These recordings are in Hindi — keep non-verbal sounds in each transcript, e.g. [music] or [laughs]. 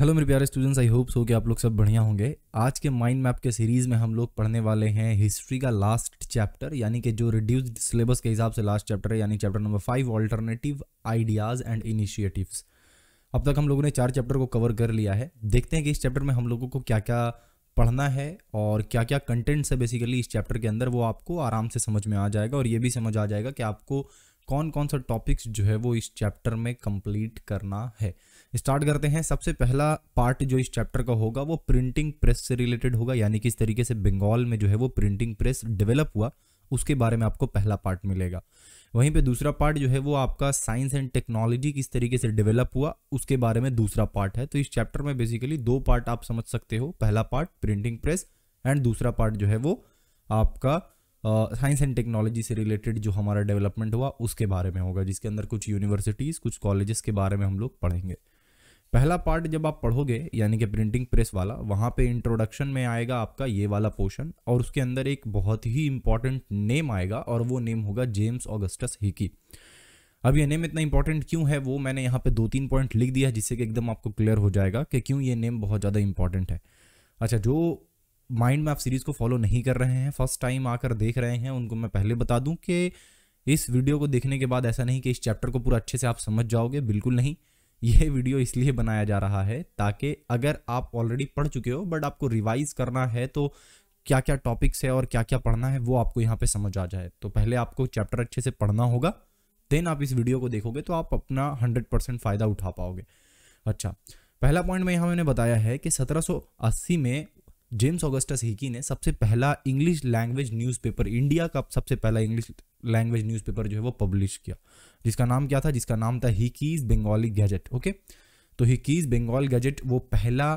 हेलो मेरे प्यारे स्टूडेंट्स आई होप सो कि आप लोग सब बढ़िया होंगे आज के माइंड मैप के सीरीज़ में हम लोग पढ़ने वाले हैं हिस्ट्री का लास्ट चैप्टर यानी कि जो रिड्यूस्ड सिलेबस के हिसाब से लास्ट चैप्टर है यानी chapter number five alternative ideas and initiatives अब तक हम लोगों ने चार चैप्टर को कवर कर लिया है देखते हैं कि इस चैप्टर में हम लोगों को क्या क्या पढ़ना है और क्या क्या कंटेंट्स है बेसिकली इस चैप्टर के अंदर वो आपको आराम से समझ में आ जाएगा और ये भी समझ आ जाएगा कि आपको कौन कौन सा टॉपिक्स जो है वो इस चैप्टर में कंप्लीट करना है स्टार्ट करते हैं सबसे पहला पार्ट जो इस चैप्टर का होगा वो प्रिंटिंग प्रेस से रिलेटेड होगा यानी कि इस तरीके से बंगाल में जो है वो प्रिंटिंग प्रेस डेवलप हुआ उसके बारे में आपको पहला पार्ट मिलेगा वहीं पे दूसरा पार्ट जो है वो आपका साइंस एंड टेक्नोलॉजी किस तरीके से डेवलप हुआ उसके बारे में दूसरा पार्ट है तो इस चैप्टर में बेसिकली दो पार्ट आप समझ सकते हो पहला पार्ट प्रिंटिंग प्रेस एंड दूसरा पार्ट जो है वो आपका साइंस एंड टेक्नोलॉजी से रिलेटेड जो हमारा डेवलपमेंट हुआ उसके बारे में होगा जिसके अंदर कुछ यूनिवर्सिटीज़ कुछ कॉलेजेस के बारे में हम लोग पढ़ेंगे पहला पार्ट जब आप पढ़ोगे यानी कि प्रिंटिंग प्रेस वाला वहाँ पे इंट्रोडक्शन में आएगा आपका ये वाला पोर्शन और उसके अंदर एक बहुत ही इंपॉर्टेंट नेम आएगा और वो नेम होगा जेम्स ऑगस्टस हिकी अब ये नेम इतना इंपॉर्टेंट क्यों है वो मैंने यहाँ पे दो तीन पॉइंट लिख दिया जिससे कि एकदम आपको क्लियर हो जाएगा कि क्यों ये नेम बहुत ज़्यादा इंपॉर्टेंट है अच्छा जो माइंड में आप सीरीज़ को फॉलो नहीं कर रहे हैं फर्स्ट टाइम आकर देख रहे हैं उनको मैं पहले बता दूँ कि इस वीडियो को देखने के बाद ऐसा नहीं कि इस चैप्टर को पूरा अच्छे से आप समझ जाओगे बिल्कुल नहीं यह वीडियो इसलिए बनाया जा रहा है ताकि अगर आप ऑलरेडी पढ़ चुके हो बट आपको रिवाइज करना है तो क्या क्या टॉपिक्स है और क्या क्या पढ़ना है वो आपको यहाँ पे समझ आ जाए तो पहले आपको चैप्टर अच्छे से पढ़ना होगा देन आप इस वीडियो को देखोगे तो आप अपना हंड्रेड परसेंट फ़ायदा उठा पाओगे अच्छा पहला पॉइंट में यहाँ मैंने बताया है कि 1780 में जेम्स ऑगस्टस हिकी ने सबसे पहला इंग्लिश लैंग्वेज न्यूज़पेपर इंडिया का सबसे पहला इंग्लिश लैंग्वेज न्यूज़पेपर जो है वो पब्लिश किया जिसका नाम क्या था जिसका नाम था हिकीज बंगाली गैजेट ओके तो हिकीज बंगाल गैजेट वो पहला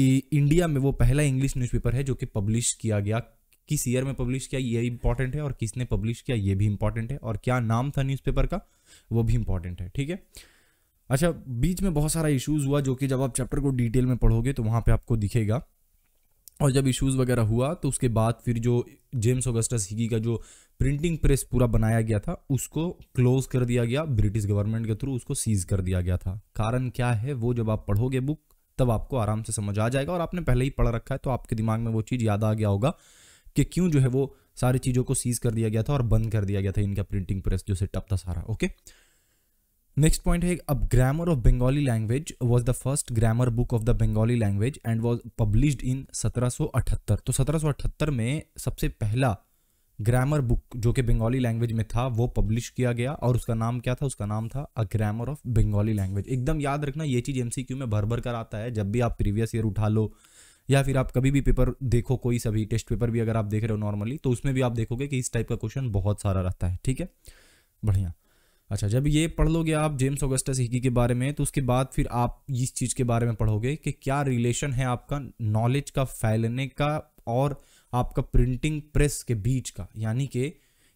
इंडिया में वो पहला इंग्लिश न्यूज़पेपर है जो कि पब्लिश किया गया किस ईयर में पब्लिश किया ये इंपॉर्टेंट है और किसने पब्लिश किया ये भी इंपॉर्टेंट है और क्या नाम था न्यूज़पेपर का वो भी इंपॉर्टेंट है ठीक है अच्छा बीच में बहुत सारा इश्यूज हुआ जो कि जब आप चैप्टर को डिटेल में पढ़ोगे तो वहाँ पे आपको दिखेगा और जब इश्यूज़ वगैरह हुआ तो उसके बाद फिर जो जेम्स ऑगस्टस हिगी का जो प्रिंटिंग प्रेस पूरा बनाया गया था उसको क्लोज कर दिया गया ब्रिटिश गवर्नमेंट के थ्रू उसको सीज कर दिया गया था कारण क्या है वो जब आप पढ़ोगे बुक तब आपको आराम से समझ आ जाएगा और आपने पहले ही पढ़ रखा है तो आपके दिमाग में वो चीज़ याद आ गया होगा कि क्यों जो है वो सारी चीज़ों को सीज कर दिया गया था और बंद कर दिया गया था इनका प्रिंटिंग प्रेस जो सेटअप था सारा ओके नेक्स्ट पॉइंट है अब grammar of Bengali language was the first grammar book of the Bengali language and was published in 1778 तो 1778 में सबसे पहला ग्रामर बुक जो कि बंगाली लैंग्वेज में था वो पब्लिश किया गया और उसका नाम क्या था उसका नाम था a grammar of Bengali language एकदम याद रखना ये चीज़ एमसीक्यू में भर भर कर आता है जब भी आप प्रीवियस ईयर उठा लो या फिर आप कभी भी पेपर देखो कोई सभी टेस्ट पेपर भी अगर आप देख रहे हो नॉर्मली तो उसमें भी आप देखोगे कि इस टाइप का क्वेश्चन बहुत सारा रहता है ठीक है बढ़िया अच्छा जब ये पढ़ लोगे आप जेम्स ऑगस्टस हिकी के बारे में तो उसके बाद फिर आप इस चीज़ के बारे में पढ़ोगे कि क्या रिलेशन है आपका नॉलेज का फैलने का और आपका प्रिंटिंग प्रेस के बीच का यानी कि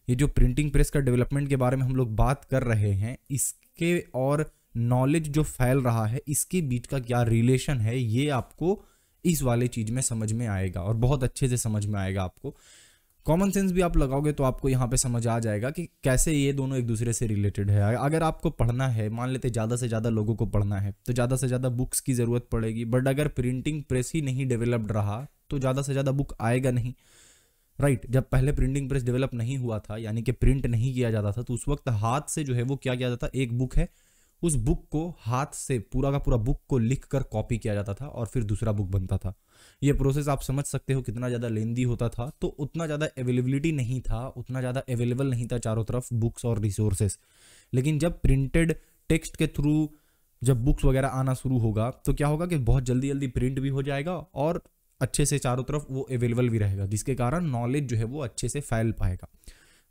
ये जो प्रिंटिंग प्रेस का डेवलपमेंट के बारे में हम लोग बात कर रहे हैं इसके और नॉलेज जो फैल रहा है इसके बीच का क्या रिलेशन है ये आपको इस वाले चीज़ में समझ में आएगा और बहुत अच्छे से समझ में आएगा आपको कॉमन सेंस भी आप लगाओगे तो आपको यहाँ पे समझ आ जाएगा कि कैसे ये दोनों एक दूसरे से रिलेटेड है अगर आपको पढ़ना है मान लेते ज़्यादा से ज़्यादा लोगों को पढ़ना है तो ज़्यादा से ज़्यादा बुक्स की ज़रूरत पड़ेगी बट अगर प्रिंटिंग प्रेस ही नहीं डेवलप्ड रहा तो ज़्यादा से ज़्यादा बुक आएगा नहीं राइट right, जब पहले प्रिंटिंग प्रेस डेवलप नहीं हुआ था यानी कि प्रिंट नहीं किया जाता था तो उस वक्त हाथ से जो है वो क्या किया जाता एक बुक है उस बुक को हाथ से पूरा का पूरा बुक को लिख कर कॉपी किया जाता था और फिर दूसरा बुक बनता था ये प्रोसेस आप समझ सकते हो कितना ज़्यादा लेंदी होता था तो उतना ज़्यादा अवेलेबिलिटी नहीं था उतना ज़्यादा अवेलेबल नहीं था चारों तरफ बुक्स और रिसोर्सेस लेकिन जब प्रिंटेड टेक्स्ट के थ्रू जब बुक्स वगैरह आना शुरू होगा तो क्या होगा कि बहुत जल्दी जल्दी प्रिंट भी हो जाएगा और अच्छे से चारों तरफ वो अवेलेबल भी रहेगा जिसके कारण नॉलेज जो है वो अच्छे से फैल पाएगा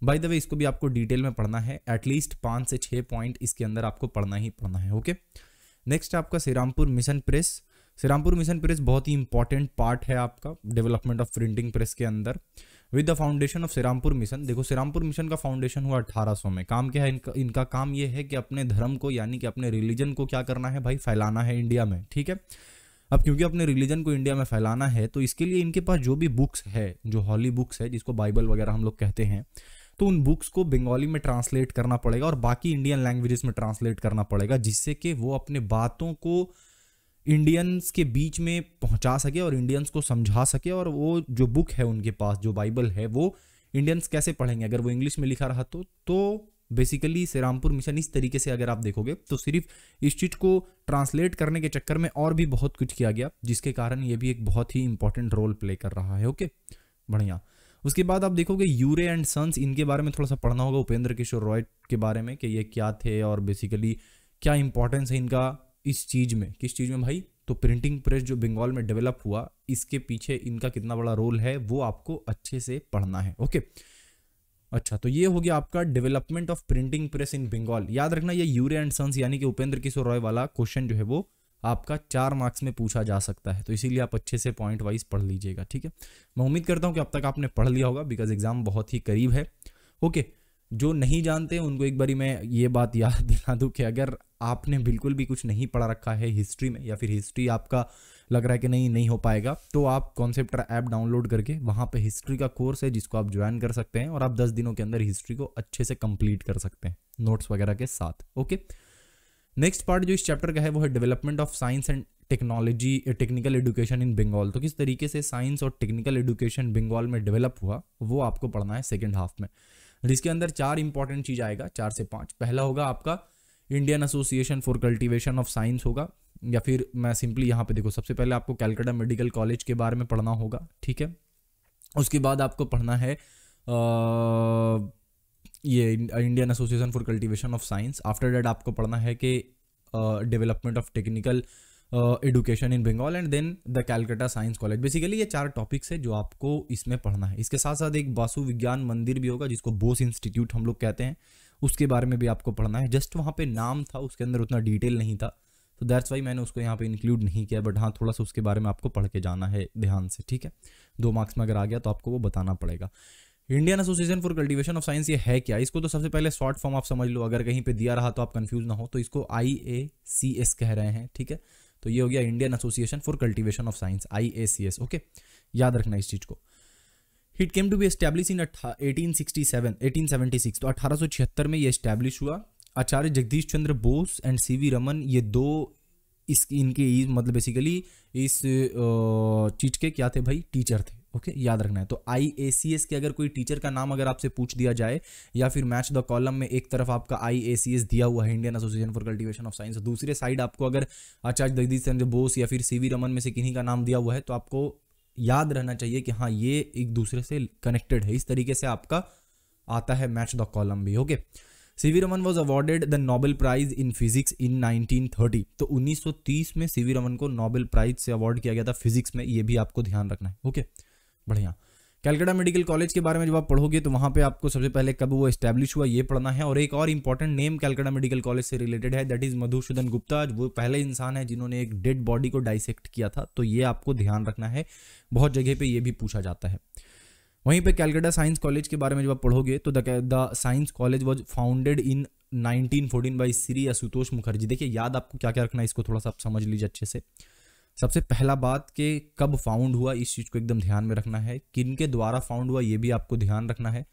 बाय द वे इसको भी आपको डिटेल में पढ़ना है एटलीस्ट पाँच से छः पॉइंट इसके अंदर आपको पढ़ना ही पढ़ना है ओके नेक्स्ट आपका Shrirampur mission press Shrirampur mission press बहुत ही इंपॉर्टेंट पार्ट है आपका डेवलपमेंट ऑफ प्रिंटिंग प्रेस के अंदर with the foundation of Shrirampur mission देखो श्रीरामपुर मिशन का फाउंडेशन हुआ सौ में काम क्या है इनका इनका काम ये है कि अपने धर्म को यानी कि अपने रिलीजन को क्या करना है भाई फैलाना है इंडिया में ठीक है अब क्योंकि अपने रिलीजन को इंडिया में फैलाना है तो इसके लिए इनके पास जो भी बुक्स है जो हॉली बुक्स है जिसको बाइबल वगैरह हम लोग कहते हैं तो उन बुक्स को बंगाली में ट्रांसलेट करना पड़ेगा और बाकी इंडियन लैंग्वेजेस में ट्रांसलेट करना पड़ेगा जिससे कि वो अपने बातों को इंडियंस के बीच में पहुंचा सके और इंडियंस को समझा सके और वो जो बुक है उनके पास जो बाइबल है वो इंडियंस कैसे पढ़ेंगे अगर वो इंग्लिश में लिखा रहा तो तो बेसिकली श्रीरामपुर मिशन इस तरीके से अगर आप देखोगे तो सिर्फ इस चीज़ को ट्रांसलेट करने के चक्कर में और भी बहुत कुछ किया गया जिसके कारण ये भी एक बहुत ही इंपॉर्टेंट रोल प्ले कर रहा है ओके बढ़िया उसके बाद आप देखोगे यूरे एंड सन्स इनके बारे में थोड़ा सा पढ़ना होगा उपेंद्र किशोर रॉय के बारे में कि ये क्या थे और बेसिकली क्या इंपॉर्टेंस है इनका इस चीज़ में किस चीज़ में भाई तो प्रिंटिंग प्रेस जो बंगाल में डेवलप हुआ इसके पीछे इनका कितना बड़ा रोल है वो आपको अच्छे से पढ़ना है ओके अच्छा तो ये हो गया आपका development of printing press in Bengal याद रखना ये यूरे एंड सन्स यानी कि उपेंद्र किशोर रॉय वाला क्वेश्चन जो है वो आपका चार मार्क्स में पूछा जा सकता है तो इसीलिए आप अच्छे से पॉइंट वाइज पढ़ लीजिएगा ठीक है मैं उम्मीद करता हूँ कि अब तक आपने पढ़ लिया होगा बिकॉज एग्ज़ाम बहुत ही करीब है ओके जो नहीं जानते उनको एक बारी मैं ये बात याद [laughs] दिला दूँ कि अगर आपने बिल्कुल भी कुछ नहीं पढ़ा रखा है हिस्ट्री में या फिर हिस्ट्री आपका लग रहा है कि नहीं नहीं हो पाएगा तो आप कॉन्सेप्टर ऐप डाउनलोड करके वहाँ पे हिस्ट्री का कोर्स है जिसको आप ज्वाइन कर सकते हैं और आप 10 दिनों के अंदर हिस्ट्री को अच्छे से कंप्लीट कर सकते हैं नोट्स वगैरह के साथ ओके नेक्स्ट पार्ट जो इस चैप्टर का है वो है development of science and technology technical education in Bengal तो किस तरीके से साइंस और टेक्निकल एडुकेशन बंगाल में डेवलप हुआ वो आपको पढ़ना है सेकेंड हाफ में जिसके अंदर चार इंपॉर्टेंट चीज़ आएगा चार से पाँच पहला होगा आपका Indian association for cultivation of science होगा या फिर मैं सिंपली यहाँ पे देखो सबसे पहले आपको कैलकाटा मेडिकल कॉलेज के बारे में पढ़ना होगा ठीक है उसके बाद आपको पढ़ना है आ, ये Indian association for cultivation of science after that आपको पढ़ना है कि development of technical education in Bengal and then the Calcutta science college basically ये चार टॉपिक्स है जो आपको इसमें पढ़ना है इसके साथ साथ एक वासु विज्ञान मंदिर भी होगा जिसको बोस इंस्टीट्यूट हम लोग कहते हैं उसके बारे में भी आपको पढ़ना है जस्ट वहाँ पे नाम था उसके अंदर उतना डिटेल नहीं था तो दैट्स वाई मैंने उसको यहाँ पे इंक्लूड नहीं किया बट हाँ थोड़ा सा उसके बारे में आपको पढ़ के जाना है ध्यान से ठीक है दो मार्क्स में अगर आ गया तो आपको वो बताना पड़ेगा Indian association for cultivation of science ये है क्या इसको तो सबसे पहले शॉर्ट फॉर्म आप समझ लो अगर कहीं पे दिया रहा तो आप कंफ्यूज ना हो तो इसको आई ए सी एस कह रहे हैं ठीक है तो ये हो गया Indian association for cultivation of science I A C S okay याद रखना इस चीज़ को it came to be establish in eighteen sixty seven eighteen seventy six तो अठारह सौ छिहत्तर में ये एस्टैब्लिश हुआ Acharya Jagadish Chandra Bose and C V Raman ये दो इस इनके मतलब बेसिकली इस चीज के क्या थे भाई टीचर थे ओके okay, याद रखना है तो आई ए सी एस के अगर कोई टीचर का नाम अगर आपसे पूछ दिया जाए या फिर मैच द कॉलम में एक तरफ आपका आई ए सी एस दिया हुआ है Indian association for cultivation of science दूसरे साइड आपको अगर आचार्य जगदीश चंद्र बोस या फिर सी वी रमन में से किन्हीं का नाम दिया हुआ है तो आपको याद रहना चाहिए कि हाँ ये एक दूसरे से कनेक्टेड है इस तरीके से आपका आता है मैच द कॉलम भी okay C V Raman was awarded the Nobel prize in physics in 1930 तो 1930 में सीवी रमन को नोबेल प्राइज से अवार्ड किया गया था फिजिक्स में ये भी आपको ध्यान रखना है ओके okay? बढ़िया कैलकाटा मेडिकल कॉलेज के बारे में जब आप पढ़ोगे तो वहाँ पे आपको सबसे पहले कब वो इस्टेब्लिश हुआ ये पढ़ना है और एक और important name Calcutta medical college से रिलेटेड है दैट इज मधुसूदन गुप्ता वो पहले इंसान है जिन्होंने एक डेड बॉडी को डाइसेक्ट किया था तो ये आपको ध्यान रखना है बहुत जगह पर ये भी पूछा जाता है वहीं पर कैलकाटा साइंस कॉलेज के बारे में जब आप पढ़ोगे तो the science college was founded in 1914 by Shri Ashutosh Mukherjee देखिए याद आपको क्या क्या रखना है इसको थोड़ा सा आप समझ लीजिए अच्छे से सबसे पहला बात कि कब फाउंड हुआ इस चीज़ को एकदम ध्यान में रखना है किन के द्वारा फाउंड हुआ ये भी आपको ध्यान रखना है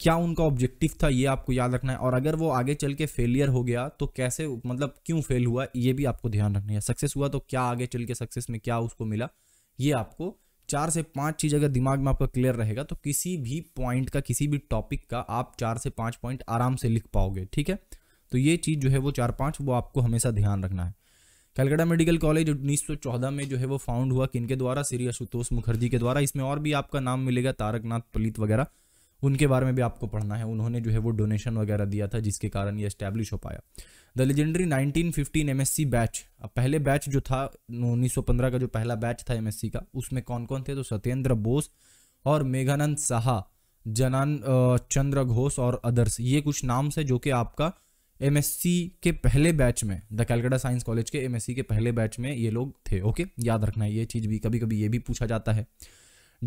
क्या उनका ऑब्जेक्टिव था ये आपको याद रखना है और अगर वो आगे चल के फेलियर हो गया तो कैसे मतलब क्यों फेल हुआ ये भी आपको ध्यान रखना है सक्सेस हुआ तो क्या आगे चल के सक्सेस में क्या उसको मिला ये आपको चार से पांच चीज़ अगर दिमाग में आपका क्लियर रहेगा तो किसी भी पॉइंट का किसी भी टॉपिक का आप चार से पाँच पॉइंट आराम से लिख पाओगे ठीक है तो ये चीज़ जो है वो चार पाँच वो आपको हमेशा ध्यान रखना है कलकत्ता मेडिकल कॉलेज 1914 में जो है वो फाउंड हुआ किनके द्वारा श्री आशुतोष मुखर्जी के द्वारा इसमें और भी आपका नाम मिलेगा तारकनाथ पलित वगैरह उनके बारे में भी आपको पढ़ना है उन्होंने जो है वो डोनेशन वगैरह दिया था जिसके कारण ये स्टैब्लिश हो पाया द लेजेंडरी 1915 एमएससी बैच अब पहले बैच जो था 1915 का जो पहला बैच था एमएससी का उसमें कौन कौन थे तो सत्येंद्र बोस और मेघानंद साहा जनान चंद्र घोष और अदर्स ये कुछ नाम्स है जो कि आपका एम के पहले बैच में द कैलकाटा साइंस कॉलेज के एम के पहले बैच में ये लोग थे ओके याद रखना ये चीज़ भी कभी कभी ये भी पूछा जाता है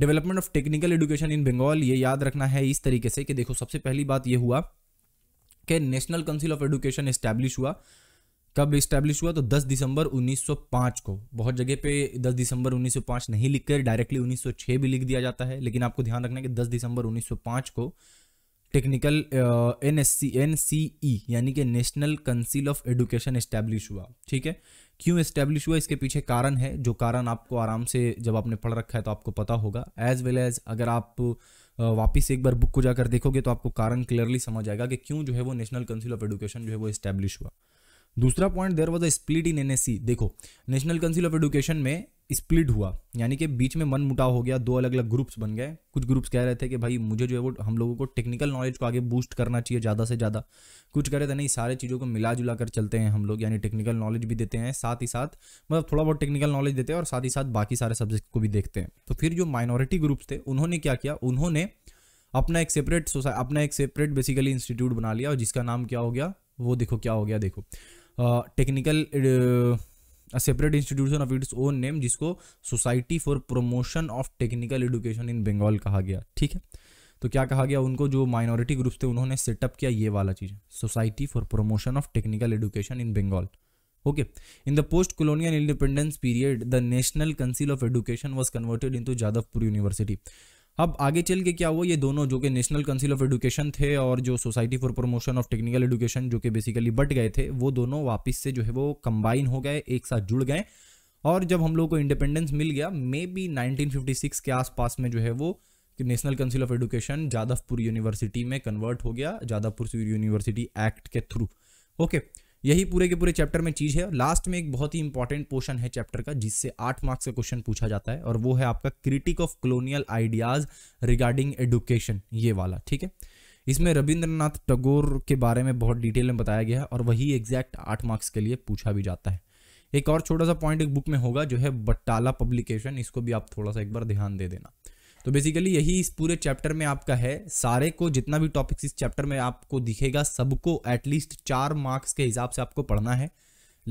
development of technical education in Bengal ये याद रखना है इस तरीके से कि देखो सबसे पहली बात ये हुआ कि national council of education establish हुआ कब इस्टेब्लिश हुआ तो 10 दिसंबर 1905 को बहुत जगह पे 10 दिसंबर 1905 नहीं लिख कर डायरेक्टली 1906 भी लिख दिया जाता है लेकिन आपको ध्यान रखना है कि 10 दिसंबर 1905 को technical N S C N C E यानी कि national council of education establish हुआ ठीक है क्यों इस्टेब्लिश हुआ इसके पीछे कारण है जो कारण आपको आराम से जब आपने पढ़ रखा है तो आपको पता होगा एज वेल एज अगर आप uh, वापस एक बार बुक को जाकर देखोगे तो आपको कारण क्लियरली समझ आएगा कि क्यों जो है वो नेशनल काउंसिल ऑफ एजुकेशन जो है वो इस्टेब्लिश हुआ दूसरा point there was a split in NSC देखो नेशनल काउंसिल ऑफ एजुकेशन में स्प्लिट हुआ यानी कि बीच में मन मुटाव हो गया दो अलग अलग ग्रुप्स बन गए कुछ ग्रुप्स कह रहे थे कि भाई मुझे जो है वो हम लोगों को टेक्निकल नॉलेज को आगे बूस्ट करना चाहिए ज़्यादा से ज़्यादा कुछ कह रहे थे नहीं सारे चीज़ों को मिला जुला कर चलते हैं हम लोग यानी टेक्निकल नॉलेज भी देते हैं साथ ही साथ मतलब थोड़ा बहुत टेक्निकल नॉलेज देते हैं और साथ ही साथ बाकी सारे सब्जेक्ट को भी देखते हैं तो फिर जो माइनॉरिटी ग्रुप्स थे उन्होंने क्या किया उन्होंने अपना एक सेपरेट सोसाइटी अपना एक सेपरेट बेसिकली इंस्टीट्यूट बना लिया और जिसका नाम क्या हो गया वो देखो क्या हो गया देखो technical a separate institution of its own name जिसको society for promotion of technical education in Bengal कहा गया ठीक है तो क्या कहा गया उनको जो माइनॉरिटी ग्रुप्स थे उन्होंने सेटअप किया ये वाला चीज़ society for promotion of technical education in Bengal okay in the post colonial independence period the national council of education was converted into Jadavpur university अब आगे चल के क्या हुआ ये दोनों जो कि नेशनल काउंसिल ऑफ एजुकेशन थे और जो society for promotion of technical education जो कि बेसिकली बट गए थे वो दोनों वापस से जो है वो कंबाइन हो गए एक साथ जुड़ गए और जब हम लोग को इंडिपेंडेंस मिल गया मे बी नाइनटीन के आसपास में जो है वो national council of education Jadavpur university में कन्वर्ट हो गया जादवपुर यूनिवर्सिटी एक्ट के थ्रू ओके okay. यही पूरे के पूरे चैप्टर में चीज़ है लास्ट में एक बहुत ही इंपॉर्टेंट पोर्शन है चैप्टर का जिससे आठ मार्क्स का क्वेश्चन पूछा जाता है और वो है आपका critique of colonial ideas regarding education ये वाला ठीक है इसमें रविंद्रनाथ टगोर के बारे में बहुत डिटेल में बताया गया है और वही एग्जैक्ट आठ मार्क्स के लिए पूछा भी जाता है एक और छोटा सा पॉइंट एक बुक में होगा जो है बट्टाला पब्लिकेशन इसको भी आप थोड़ा सा एक बार ध्यान दे देना तो बेसिकली यही इस पूरे चैप्टर में आपका है सारे को जितना भी टॉपिक्स इस चैप्टर में आपको दिखेगा सबको एटलीस्ट चार मार्क्स के हिसाब से आपको पढ़ना है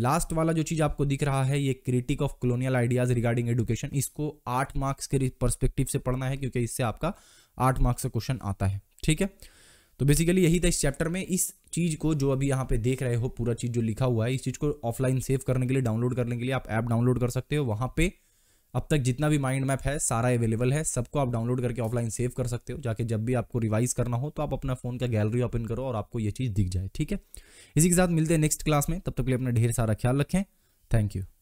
लास्ट वाला जो चीज़ आपको दिख रहा है ये critique of colonial ideas regarding education इसको आठ मार्क्स के परस्पेक्टिव से पढ़ना है क्योंकि इससे आपका आठ मार्क्स का क्वेश्चन आता है ठीक है तो बेसिकली यही था इस चैप्टर में इस चीज़ को जो अभी यहाँ पे देख रहे हो पूरा चीज़ जो लिखा हुआ है इस चीज़ को ऑफलाइन सेव करने के लिए डाउनलोड करने के लिए आप ऐप डाउनलोड कर सकते हो वहाँ पे अब तक जितना भी माइंड मैप है सारा अवेलेबल है सबको आप डाउनलोड करके ऑफलाइन सेव कर सकते हो जाके जब भी आपको रिवाइज करना हो तो आप अपना फोन का गैलरी ओपन करो और आपको ये चीज़ दिख जाए ठीक है इसी के साथ मिलते हैं नेक्स्ट क्लास में तब तक के लिए अपना ढेर सारा ख्याल रखें थैंक यू